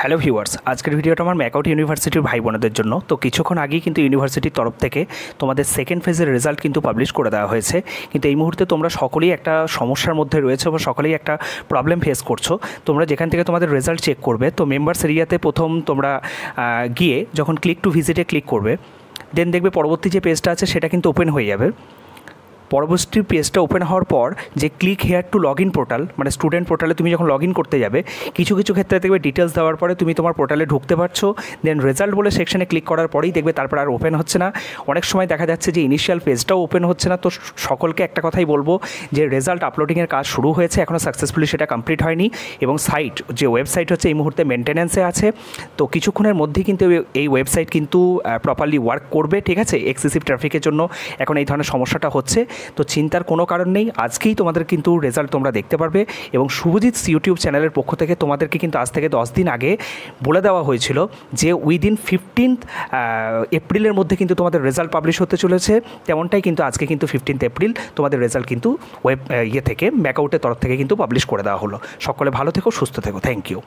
hello viewers আজকের ভিডিওটা আমার ম্যাকআউট ইউনিভার্সিটির ভাই বোনদের জন্য তো কিছুক্ষণ আগেই কিন্তু ইউনিভার্সিটির তরফ থেকে তোমাদের সেকেন্ড ফেজের রেজাল্ট কিন্তু পাবলিশ করে দেওয়া হয়েছে কিন্তু এই মুহূর্তে তোমরা সকলেই একটা সমস্যার মধ্যে রয়েছে বা সকলেই একটা প্রবলেম ফেস করছো তোমরা যেখান থেকে তোমাদের রেজাল্ট চেক করবে তো মেম্বার্স এরিয়াতে প্রথম তোমরা গিয়ে যখন ক্লিক টু ভিজিটে ক্লিক করবে দেন দেখবে পরবর্তী যে পেজটা আছে সেটা কিন্তু ওপেন হয়ে যাবে পরবর্তী পেজটা ওপেন হওয়ার পর যে click here to log in portal মানে স্টুডেন্ট পোর্টালে তুমি যখন লগ ইন করতে যাবে কিছু কিছু ক্ষেত্রে দেখবে ডিটেলস দেওয়ার পরে তুমি তোমার পোর্টালে ঢুকতে পারছো দেন রেজাল্ট বলে সেকশনে ক্লিক করার পরেই দেখবে তারপর আর ওপেন হচ্ছে না অনেক সময় দেখা যাচ্ছে যে ইনিশিয়াল পেজটাও ওপেন হচ্ছে না তো সকলকে একটা কথাই বলবো যে রেজাল্ট আপলোডিংয়ের কাজ শুরু হয়েছে এখনও সাকসেসফুলি সেটা কমপ্লিট হয়নি এবং সাইট যে ওয়েবসাইট হচ্ছে এই মুহূর্তে মেনটেন্যান্সে আছে তো কিছুক্ষণের মধ্যেই কিন্তু এই ওয়েবসাইট কিন্তু প্রপারলি ওয়ার্ক করবে ঠিক আছে এক্সেসিভ ট্রাফিকের জন্য এখন এই ধরনের সমস্যাটা হচ্ছে তো চিন্তার কোনো কারণ নেই আজকেই তোমাদের কিন্তু রেজাল্ট তোমরা দেখতে পারবে এবং শুভজিৎ ইউটিউব চ্যানেলের পক্ষ থেকে তোমাদেরকে কিন্তু আজ থেকে দশ দিন আগে বলে দেওয়া হয়েছিল যে উইদিন ফিফটিন্থ এপ্রিলের মধ্যে কিন্তু তোমাদের রেজাল্ট পাবলিশ হতে চলেছে তেমনটাই কিন্তু আজকে কিন্তু ফিফটিন্থ এপ্রিল তোমাদের রেজাল্ট কিন্তু ওয়েব ইয়ে থেকে ম্যাকআউটের তরফ থেকে কিন্তু পাবলিশ করে দেওয়া হলো সকলে ভালো থেকো সুস্থ থেকো থ্যাংক ইউ